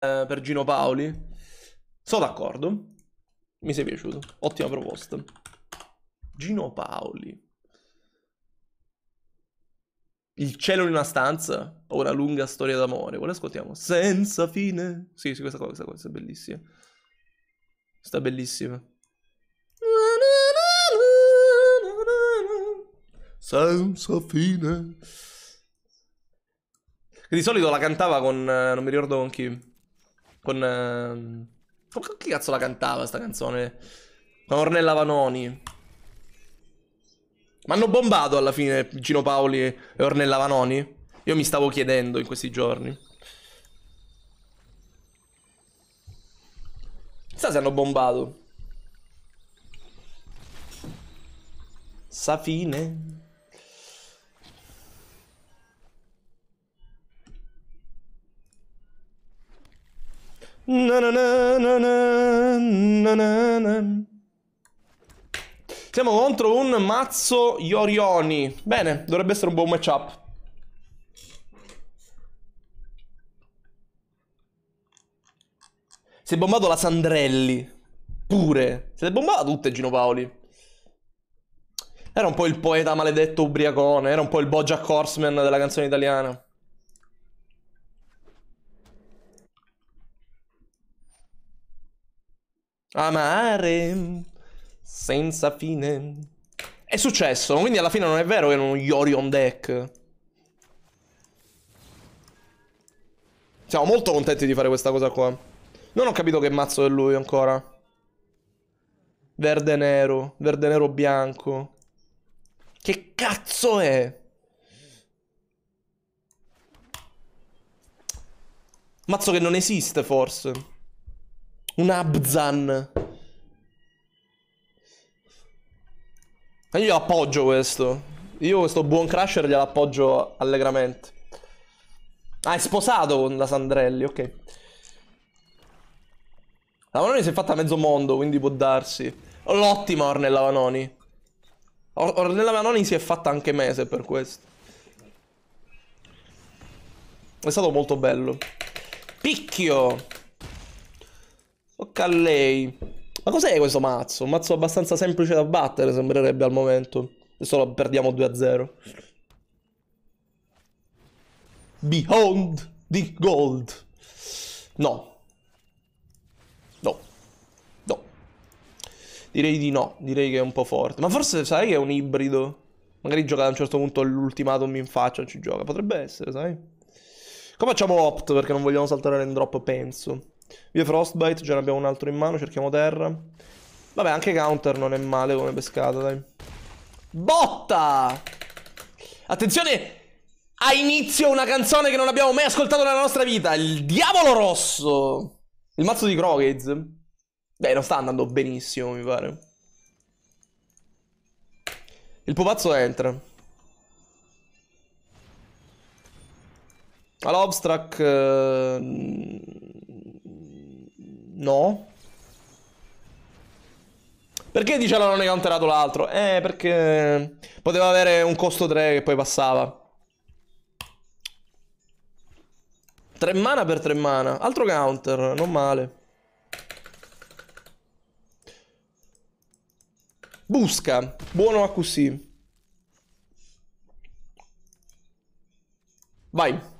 Eh, per Gino Paoli. Sono d'accordo. Mi sei piaciuto. Ottima proposta. Gino Paoli. Il cielo in una stanza o una lunga storia d'amore? Quale ascoltiamo? Senza fine. Sì, sì, questa cosa, questa, questa è bellissima. Sta bellissima. Senza fine. Che di solito la cantava con... Eh, non mi ricordo con chi. Con... Ehm... Con chi cazzo la cantava sta canzone? Con Ornella Vanoni. Ma hanno bombato alla fine Gino Paoli e Ornella Vanoni? Io mi stavo chiedendo in questi giorni. Chissà se hanno bombato. Safine. Na na na Siamo contro un mazzo Iorioni. Bene, dovrebbe essere un buon matchup. Si è bombato la Sandrelli. Pure. Si è bombata tutte Gino Paoli. Era un po' il poeta maledetto ubriacone. Era un po' il Bojack Horseman della canzone italiana. Amare senza fine. È successo, quindi alla fine non è vero che non Yori on deck. Siamo molto contenti di fare questa cosa qua. Non ho capito che mazzo è lui ancora. Verde nero, verde nero bianco. Che cazzo è? Mazzo che non esiste forse. Un Abzan. Ma io appoggio questo. Io questo buon crusher glielo appoggio allegramente. Ah, è sposato con la Sandrelli, ok. La Vanoni si è fatta a mezzo mondo, quindi può darsi. L'ottima Ornella Vanoni. Or Ornella Vanoni si è fatta anche mese per questo. È stato molto bello. Picchio! tocca a lei. Ma cos'è questo mazzo? Un mazzo abbastanza semplice da battere, sembrerebbe al momento. Adesso lo perdiamo 2-0. Behold the gold. No. No. No. Direi di no. Direi che è un po' forte. Ma forse sai che è un ibrido? Magari gioca a un certo punto l'ultimatum in faccia ci gioca. Potrebbe essere, sai? Come facciamo opt? Perché non vogliamo saltare in penso. Via Frostbite, già ne abbiamo un altro in mano, cerchiamo terra. Vabbè, anche Counter non è male come pescata, dai. Botta! Attenzione! Ha inizio una canzone che non abbiamo mai ascoltato nella nostra vita, il Diavolo Rosso! Il mazzo di Crocades. Beh, non sta andando benissimo, mi pare. Il pupazzo entra. All'obstruck... Uh... Eh, No. Perché dice non hai counterato l'altro? Eh, perché poteva avere un costo 3 che poi passava. 3 mana per 3 mana. Altro counter, non male. Busca. Buono a così. Vai.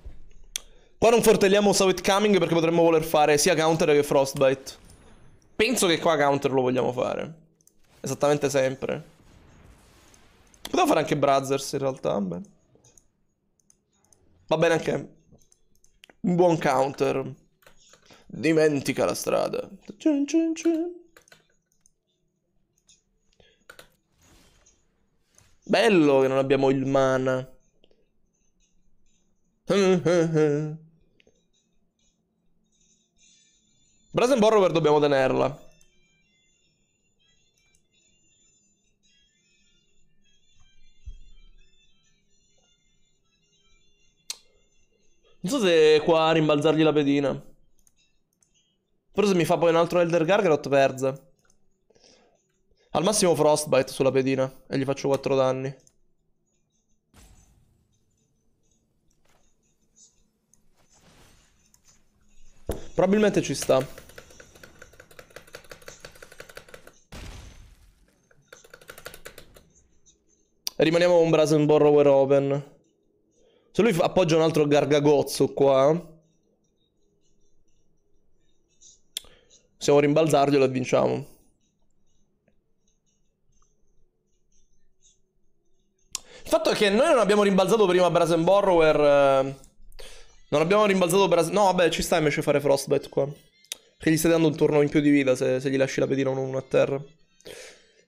Qua non fortelliamo Saw Coming perché potremmo voler fare sia counter che frostbite. Penso che qua counter lo vogliamo fare. Esattamente sempre. Potevo fare anche Brothers in realtà, beh. Va bene anche un buon counter. Dimentica la strada. Cin, cin, cin. Bello che non abbiamo il mana. Mm, mm, mm. Brazen Borrower dobbiamo tenerla. Non so se è qua a rimbalzargli la pedina. Però se mi fa poi un altro Elder Gargarot perde. Al massimo Frostbite sulla pedina e gli faccio 4 danni. Probabilmente ci sta. rimaniamo con Brazen Borrower Open. Se lui appoggia un altro gargagozzo qua... Possiamo rimbalzarglielo e vinciamo. Il fatto è che noi non abbiamo rimbalzato prima Brazen Borrower... Eh... Non abbiamo rimbalzato per... No, vabbè, ci sta invece fare Frostbite qua. Che gli stai dando un turno in più di vita se, se gli lasci la pedina 1-1 a terra.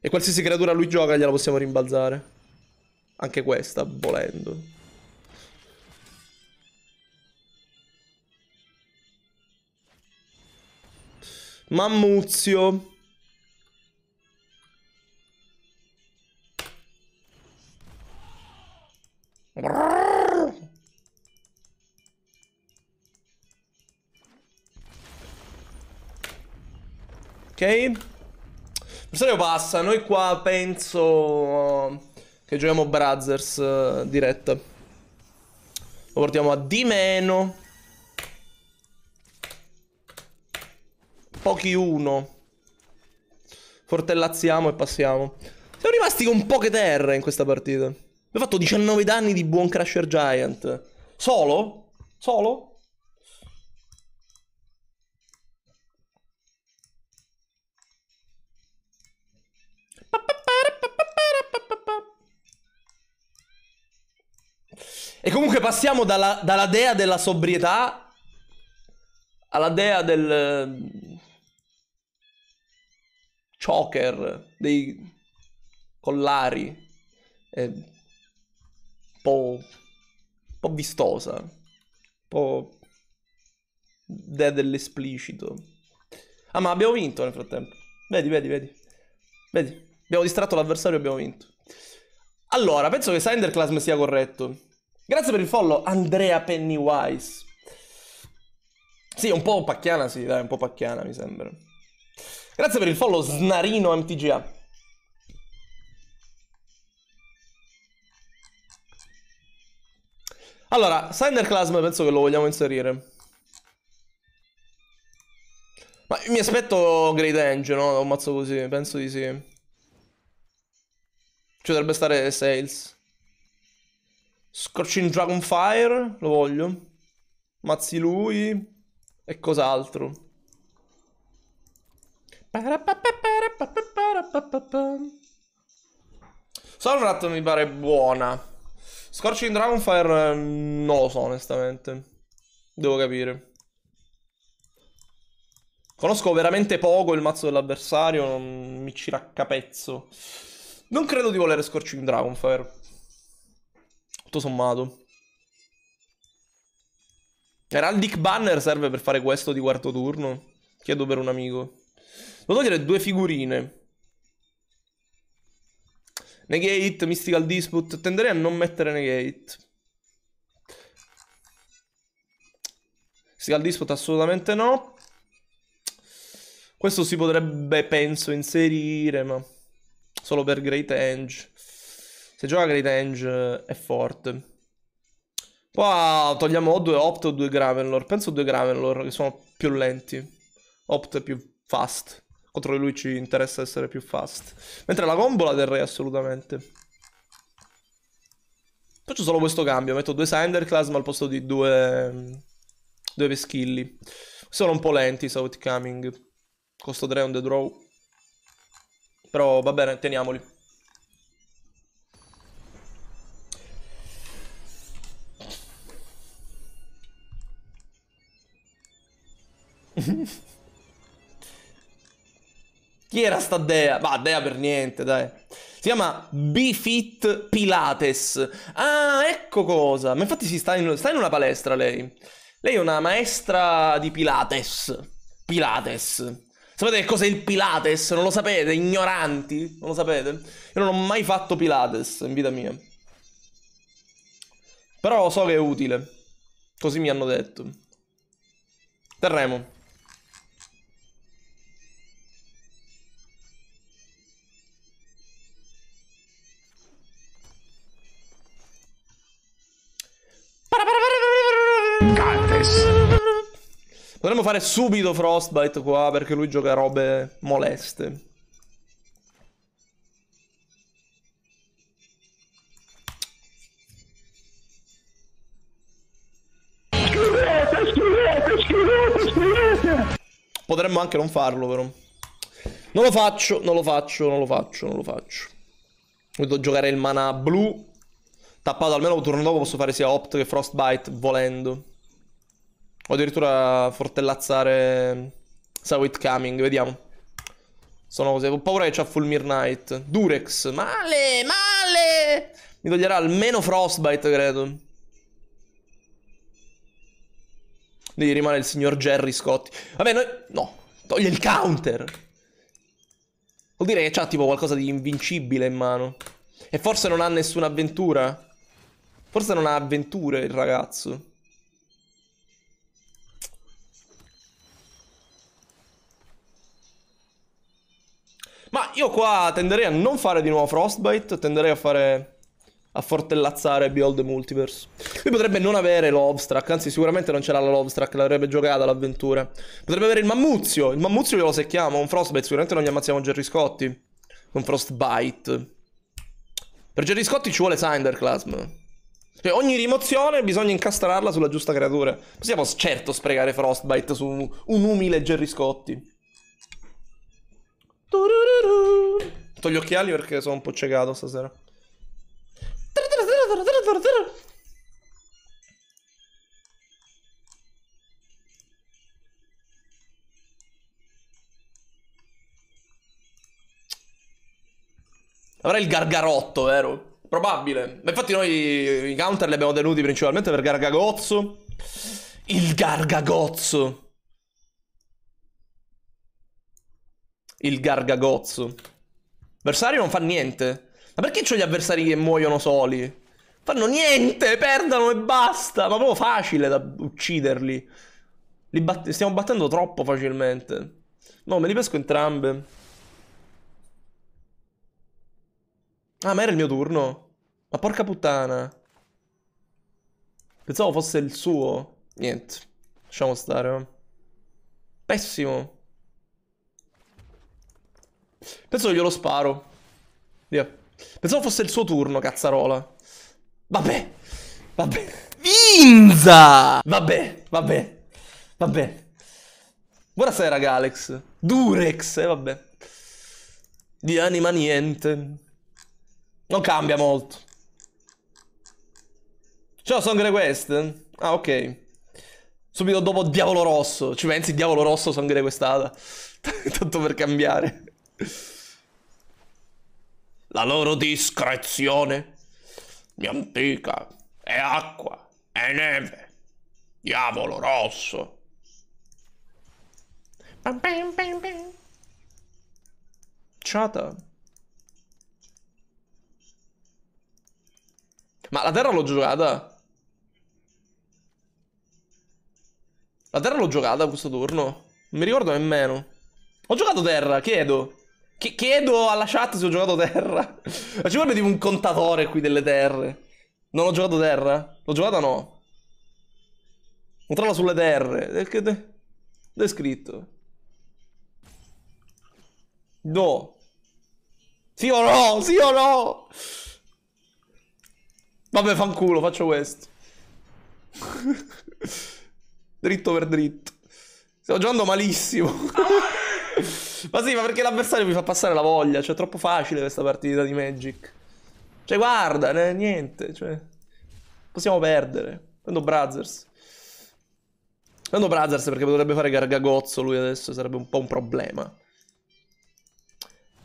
E qualsiasi creatura lui gioca gliela possiamo rimbalzare. Anche questa, volendo. Mammuzio. Brrr. Ok? Bersaglio passa, noi qua penso uh, che giochiamo Brothers uh, diretta. Lo portiamo a di meno. Pochi uno Fortellazziamo e passiamo. Siamo rimasti con poche terre in questa partita. Abbiamo fatto 19 danni di buon Crusher Giant. Solo? Solo? Comunque passiamo dalla, dalla dea della sobrietà alla dea del eh, choker, dei collari, eh, un, po', un po' vistosa, un po' dea dell'esplicito. Ah ma abbiamo vinto nel frattempo, vedi, vedi, vedi, vedi, abbiamo distratto l'avversario e abbiamo vinto. Allora, penso che Sinderclasm sia corretto. Grazie per il follow, Andrea Pennywise. Sì, un po' pacchiana, sì, dai, un po' pacchiana, mi sembra. Grazie per il follow, Snarino MTGA. Allora, Sander Clasma penso che lo vogliamo inserire. Ma mi aspetto Great Engine, no? Da un mazzo così, penso di sì. Ci dovrebbe stare Sales. Scorching Dragonfire, lo voglio. Mazzi lui e cos'altro. Solrat mi pare buona. Scorching Dragonfire ehm, non lo so onestamente. Devo capire. Conosco veramente poco il mazzo dell'avversario, non mi ci raccapezzo. Non credo di volere Scorching Dragonfire. Tutto sommato. Heraldic cioè, Banner serve per fare questo di quarto turno. Chiedo per un amico. Devo togliere due figurine. Negate, Mystical Dispute. Tenderei a non mettere Negate. Mystical Dispute assolutamente no. Questo si potrebbe, penso, inserire, ma... Solo per Great Enge. Se gioca Great Ange eh, è forte. Poi ah, togliamo o due Opt o due Gravelor. Penso due Gravelor che sono più lenti. Opt è più fast. Contro di lui ci interessa essere più fast. Mentre la gombola del re assolutamente. Faccio solo questo cambio. Metto due Sanderclass ma al posto di due... Mm, due Peschilli. Sono un po' lenti South Coming. Costo 3 on the draw. Però va bene, teniamoli. Chi era sta Dea? Va, Dea per niente, dai. Si chiama Bifit Pilates. Ah, ecco cosa. Ma infatti si sta in, sta in una palestra lei. Lei è una maestra di Pilates. Pilates. Sapete che cos'è il Pilates? Non lo sapete? Ignoranti? Non lo sapete? Io non ho mai fatto Pilates in vita mia. Però so che è utile. Così mi hanno detto. Terremo. Potremmo fare subito Frostbite qua perché lui gioca robe moleste. Scrivete, scrivete, scrivete, scrivete! Potremmo anche non farlo però. Non lo faccio, non lo faccio, non lo faccio, non lo faccio. Devo giocare il mana blu. Tappato almeno turno dopo posso fare sia Opt che Frostbite volendo. O addirittura fortellazzare Sawit Coming, vediamo. Sono così, ho paura che c'ha full Knight. Durex, male, male! Mi toglierà almeno Frostbite, credo. Quindi rimane il signor Jerry Scotti. Vabbè, noi... No, toglie il counter! Vuol dire che c'ha tipo qualcosa di invincibile in mano. E forse non ha nessuna avventura. Forse non ha avventure il ragazzo. Io qua tenderei a non fare di nuovo Frostbite, tenderei a fare... A fortellazzare Beyond the Multiverse. Lui potrebbe non avere l'Ovstrack, anzi sicuramente non c'era la l'Obstrack, l'avrebbe giocata l'avventura. Potrebbe avere il Mammuzio, il Mammuzio glielo secchiamo, un Frostbite sicuramente non gli ammazziamo Gerry Scotti. Un Frostbite. Per Gerry Scotti ci vuole Sinderclasm. Cioè, ogni rimozione bisogna incastrarla sulla giusta creatura. Possiamo certo sprecare Frostbite su un umile Gerry Scotti. Toglio gli occhiali perché sono un po' ciecato stasera. Avrà il gargarotto, vero? Probabile. Ma infatti noi i counter li abbiamo tenuti principalmente per gargagozzo. Il gargagozzo. il Gargagozzo. Avversario non fa niente. Ma perché c'ho gli avversari che muoiono soli? Fanno niente, perdono e basta. Ma proprio facile da ucciderli. Li bat stiamo battendo troppo facilmente. No, me li pesco entrambe. Ah, ma era il mio turno. Ma porca puttana. Pensavo fosse il suo. Niente. Lasciamo stare. Pessimo. Penso che glielo sparo. Dio. Pensavo fosse il suo turno, cazzarola. Vabbè. Vabbè. Vinza! Vabbè, vabbè. Vabbè. Buonasera, Galex. Durex, eh, vabbè. Di anima niente. Non cambia molto. Ciao, Sangre Quest. Ah, ok. Subito dopo Diavolo Rosso. Ci pensi, Diavolo Rosso, Sangre Questata. Tanto per cambiare. La loro discrezione mi antica è acqua, è neve, diavolo rosso. Ciata. Ma la terra l'ho giocata. La terra l'ho giocata questo turno. Non mi ricordo nemmeno. Ho giocato terra, chiedo. Ch- chiedo alla chat se ho giocato terra. Ma ci vorrebbe tipo un contatore qui delle terre. Non ho giocato terra? L'ho giocata no. Controlla sulle terre. Che te... Dove è scritto? No. Sì o no? Sì o no? Vabbè, fanculo, faccio questo. dritto per dritto. Sto giocando malissimo. Ma sì, ma perché l'avversario mi fa passare la voglia? Cioè, è troppo facile questa partita di Magic. Cioè, guarda, né, niente, cioè... Possiamo perdere. Prendo Brazzers. Prendo Brazzers perché potrebbe fare Gargagozzo lui adesso, sarebbe un po' un problema.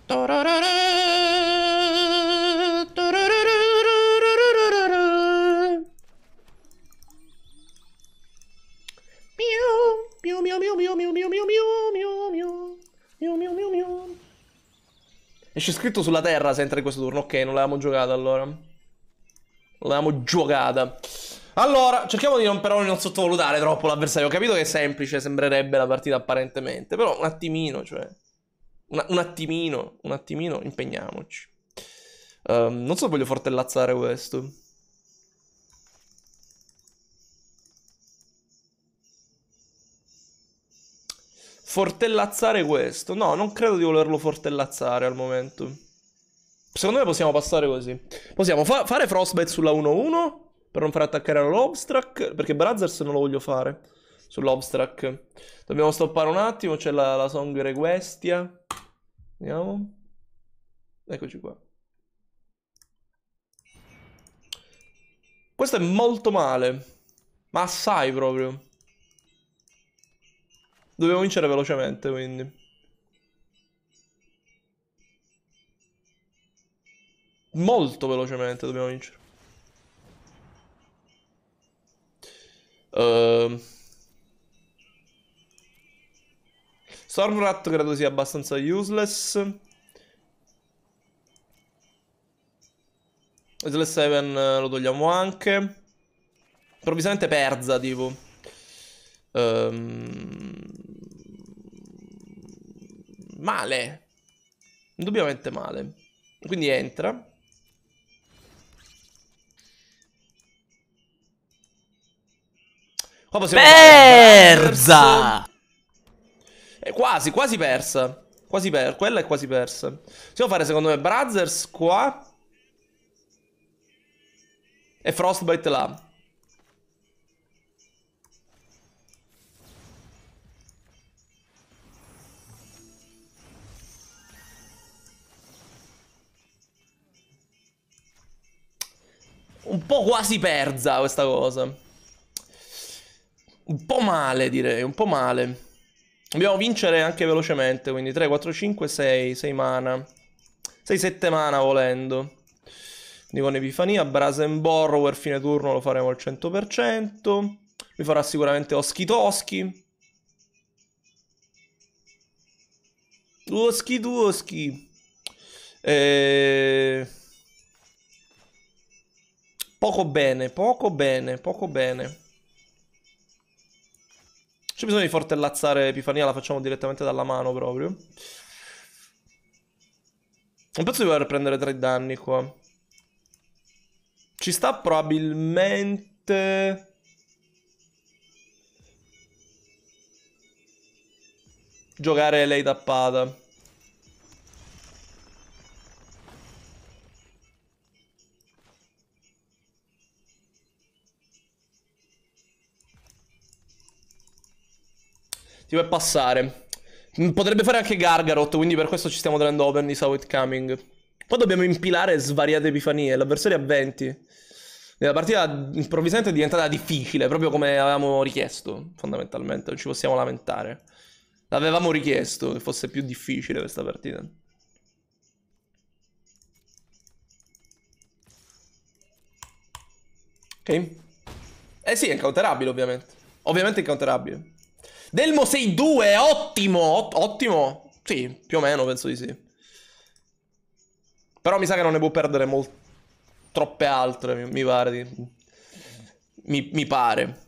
Tararara. Esce scritto sulla terra se entra in questo turno. Ok, non l'avevamo giocata allora. Non l'avevamo giocata. Allora, cerchiamo di non però non sottovalutare troppo l'avversario. Ho capito che è semplice, sembrerebbe la partita apparentemente. Però un attimino, cioè. Una, un attimino, un attimino, impegniamoci. Um, non so se voglio fortellazzare questo. Fortellazzare questo. No, non credo di volerlo fortellazzare al momento. Secondo me possiamo passare così. Possiamo fa fare Frostbite sulla 1-1 per non far attaccare all'Obstrack, perché Brazzers non lo voglio fare sull'Obstrack. Dobbiamo stoppare un attimo, c'è la, la Song Requestia. Andiamo. Eccoci qua. Questo è molto male. Ma assai proprio. Dobbiamo vincere velocemente, quindi. Molto velocemente dobbiamo vincere. Uh... Ehm. Stormrat credo sia abbastanza useless. Slash eh, 7 lo togliamo anche. Improvvisamente perza, tipo. Um... Male. Indubbiamente male. Quindi entra. Qua possiamo Persa! È eh, quasi, quasi persa. Quasi per, quella è quasi persa. Possiamo fare secondo me Brothers qua. E Frostbite là. un po' quasi persa questa cosa. Un po' male direi, un po' male. Dobbiamo vincere anche velocemente, quindi 3, 4, 5, 6, 6 mana. 6, 7 mana volendo. Quindi con Epifania, Brazen Borrower, fine turno lo faremo al 100%. Mi farà sicuramente Oschi Toschi. Tuoschi, tuoschi. E... Eh, Poco bene, poco bene, poco bene. C'è bisogno di fortellazzare Epifania, la facciamo direttamente dalla mano proprio. Non penso di voler prendere tre danni qua. Ci sta probabilmente... Giocare lei tappata. Tipo passare. Mm, potrebbe fare anche Gargarot, quindi per questo ci stiamo tenendo open di South Coming. Poi dobbiamo impilare svariate epifanie, l'avversario ha 20. La partita improvvisamente è diventata difficile, proprio come avevamo richiesto, fondamentalmente. Non ci possiamo lamentare. L'avevamo richiesto che fosse più difficile questa partita. Ok. Eh sì, è incounterabile, ovviamente. Ovviamente è incounterabile. Delmo 6-2, ottimo, ot ottimo. Sì, più o meno, penso di sì. Però mi sa che non ne può perdere troppe altre, mi, mi pare. Di... Mi, mi pare.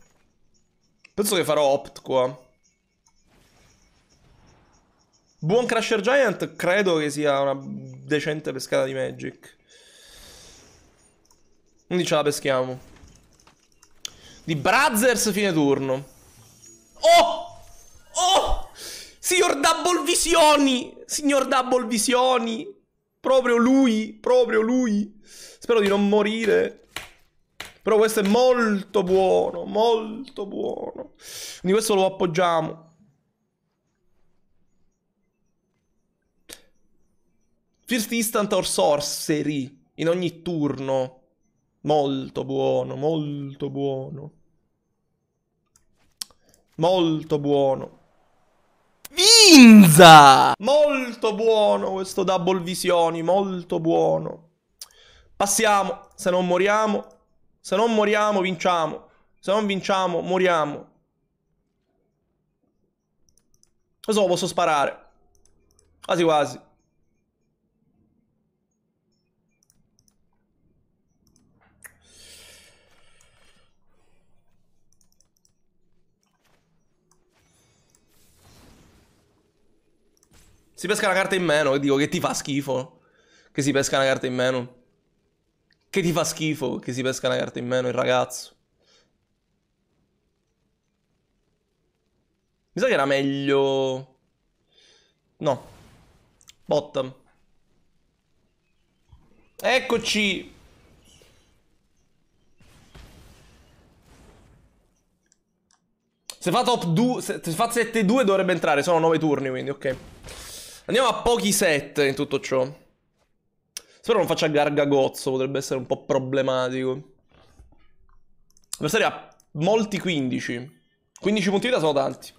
Penso che farò opt qua. Buon Crusher Giant credo che sia una decente pescata di Magic. Quindi ce la peschiamo. Di Brazzers fine turno. Oh! Oh! Signor Double Visioni! Signor Double Visioni! Proprio lui, proprio lui. Spero di non morire. Però questo è molto buono, molto buono. Quindi questo lo appoggiamo. First Instant or Sorcery in ogni turno. Molto buono, molto buono. Molto buono. Ginza! Molto buono questo double visioni, molto buono. Passiamo, se non moriamo, se non moriamo vinciamo, se non vinciamo moriamo. Adesso lo posso sparare, quasi quasi. Si pesca una carta in meno, che dico che ti fa schifo. Che si pesca una carta in meno. Che ti fa schifo che si pesca una carta in meno il ragazzo. Mi sa che era meglio... No. Bottom. Eccoci! Se fa top 2, se, se fa 7-2 dovrebbe entrare, sono 9 turni quindi, ok. Andiamo a pochi set in tutto ciò. Spero non faccia gargagozzo, potrebbe essere un po' problematico. L'avversario ha molti 15. 15 punti vita sono tanti.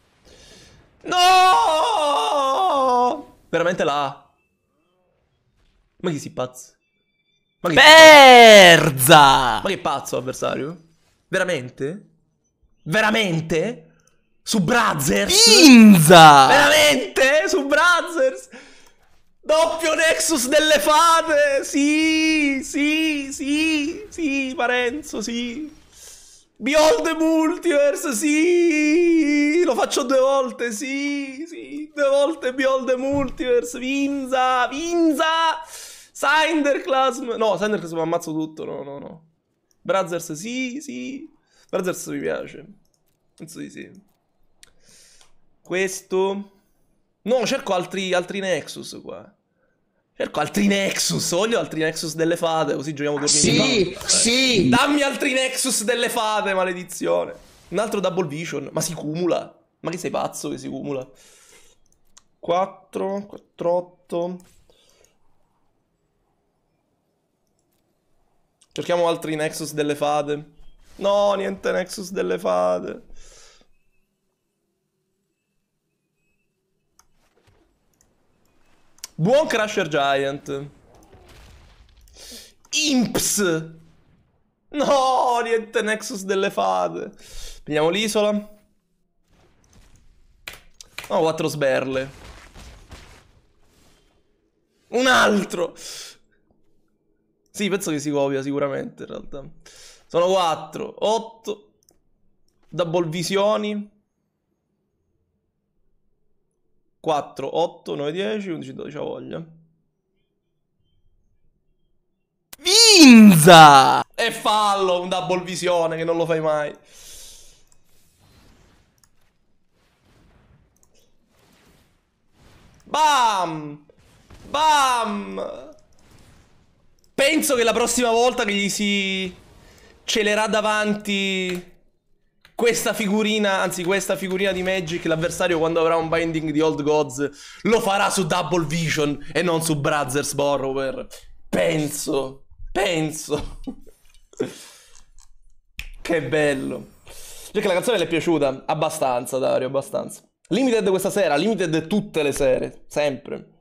No! Veramente la Ma chi si pazza? Ma che Perza! Ma che pazzo avversario? Veramente? Veramente? Su Brazzers? Inza! Veramente? su Brothers! Doppio Nexus delle fate! Sì, sì, sì, sì, Parenzo, sì. Beyond the Multiverse, sì! Lo faccio due volte, sì, sì, due volte Beyond the Multiverse, Vinza, Vinza! Sinderclasm, no, Sinderclasm mi ammazzo tutto, no, no, no. Brothers, sì, sì. Brothers mi piace. Penso di sì. Questo... No, cerco altri, altri Nexus qua. Cerco altri Nexus, voglio altri Nexus delle fate, così giochiamo due Sì, sì. Dammi altri Nexus delle fate, maledizione. Un altro Double Vision, ma si cumula. Ma che sei pazzo che si cumula? 4, 4, 8. Cerchiamo altri Nexus delle fate. No, niente Nexus delle fate. Buon Crusher Giant. Imps. No, niente Nexus delle fate. Prendiamo l'isola. No, oh, quattro sberle. Un altro. Sì, penso che si copia sicuramente in realtà. Sono 4, 8, double visioni. 4, 8, 9, 10, 11, 12, ho voglia. Vinza! E fallo, un double visione che non lo fai mai. Bam! Bam! Penso che la prossima volta che gli si celerà davanti questa figurina, anzi questa figurina di Magic, l'avversario quando avrà un binding di Old Gods lo farà su Double Vision e non su Brothers Borrower. Penso, penso. che bello. Cioè che la canzone le è piaciuta? Abbastanza, Dario, abbastanza. Limited questa sera, limited tutte le sere, sempre.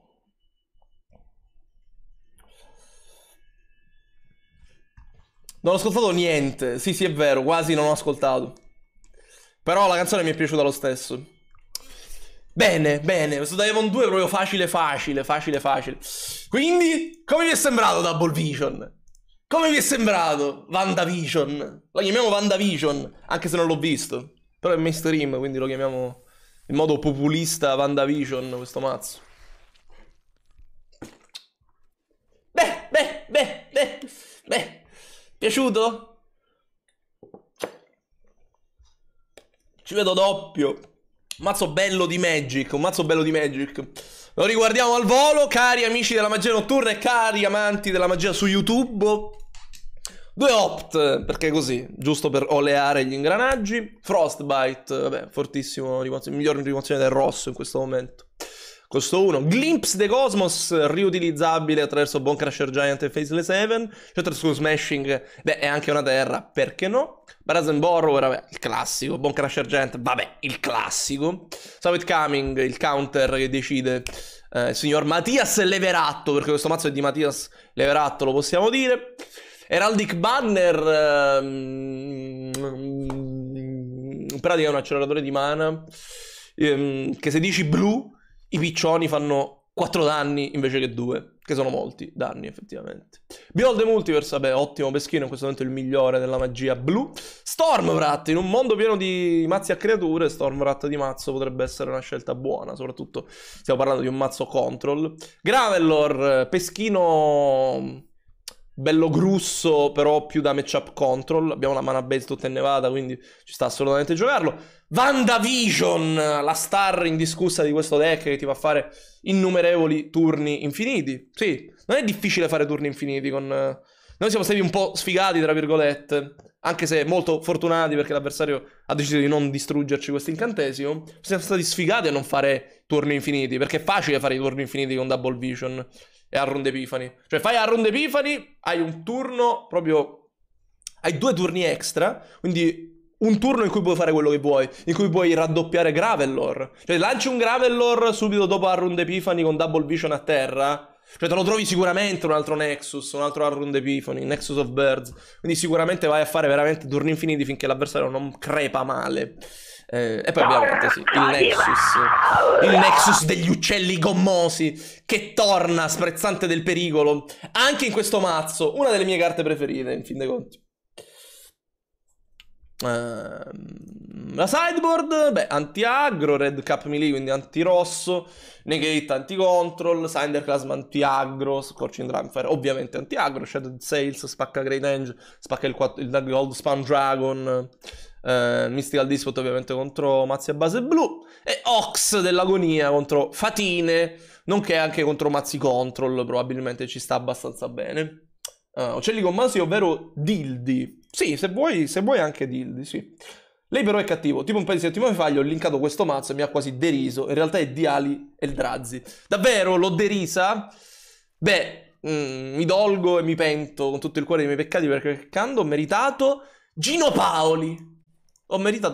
Non ho ascoltato niente, sì sì è vero, quasi non ho ascoltato. Però la canzone mi è piaciuta lo stesso. Bene, bene, questo Diamond 2 è proprio facile, facile, facile, facile. Quindi, come vi è sembrato Double Vision? Come vi è sembrato VandaVision? Lo chiamiamo VandaVision, anche se non l'ho visto. Però è mainstream, quindi lo chiamiamo in modo populista VandaVision questo mazzo. Beh, beh, beh, beh, beh. Piaciuto? Ci vedo doppio. Mazzo bello di Magic, un mazzo bello di Magic. Lo riguardiamo al volo, cari amici della magia notturna e cari amanti della magia su YouTube. Due opt, perché così, giusto per oleare gli ingranaggi. Frostbite, vabbè, fortissimo, miglior rimozione del rosso in questo momento. Costo 1. Glimpse the Cosmos, riutilizzabile attraverso Bone Crusher Giant e Faceless Heaven. Shutter School Smashing, beh, è anche una terra, perché no? Brazen Borrower, vabbè, il classico. Bone Crusher Giant, vabbè, il classico. Summit Coming, il counter che decide eh, il signor Mattias Leveratto, perché questo mazzo è di Mattias Leveratto, lo possiamo dire. Heraldic Banner... Ehm, in pratica è un acceleratore di mana. Ehm, che se dici blu i piccioni fanno 4 danni invece che 2, che sono molti danni effettivamente. Behold the Multiverse, vabbè, ottimo peschino, in questo momento il migliore della magia blu. Stormwrath, in un mondo pieno di mazzi a creature, Stormrat di mazzo potrebbe essere una scelta buona, soprattutto stiamo parlando di un mazzo control. Gravelor, eh, peschino bello grusso, però più da matchup control. Abbiamo la mana base tutta innevata, quindi ci sta assolutamente a giocarlo. VandaVision, la star indiscussa di questo deck che ti fa fare innumerevoli turni infiniti. Sì, non è difficile fare turni infiniti con... Noi siamo stati un po' sfigati, tra virgolette, anche se molto fortunati perché l'avversario ha deciso di non distruggerci questo incantesimo. Siamo stati sfigati a non fare turni infiniti, perché è facile fare i turni infiniti con Double Vision e Arrond Epifani. Cioè fai Arrond Epifani, hai un turno proprio... Hai due turni extra, quindi un turno in cui puoi fare quello che vuoi, in cui puoi raddoppiare Gravelor. Cioè lanci un Gravelor subito dopo Arrond Epifani con Double Vision a terra. Cioè te lo trovi sicuramente un altro Nexus, un altro Arrond Epifani, Nexus of Birds. Quindi sicuramente vai a fare veramente turni infiniti finché l'avversario non crepa male. Eh, e poi abbiamo appunto, sì, il Nexus, il Nexus degli uccelli gommosi che torna sprezzante del pericolo. Anche in questo mazzo, una delle mie carte preferite, in fin dei conti. Uh, la sideboard, beh, anti-aggro, red cap melee, quindi anti-rosso, negate anti-control, Sinder Clasma anti-aggro, Scorching Dragonfire ovviamente anti-aggro, Shadow Sails, spacca Great Angel, spacca il, il Gold Spawn Dragon, eh, Mystical Dispot ovviamente contro Mazzi a base blu e Ox dell'agonia contro Fatine, nonché anche contro Mazzi Control, probabilmente ci sta abbastanza bene. Uh, eh, Ocelli con Masi, ovvero Dildi. Sì, se vuoi, se vuoi anche Dildi, sì. Lei però è cattivo, tipo un paio di settimane fa gli ho linkato questo mazzo e mi ha quasi deriso, in realtà è Diali e il Drazzi. Davvero, l'ho derisa? Beh, mh, mm, mi dolgo e mi pento con tutto il cuore dei miei peccati perché ho meritato Gino Paoli. O merita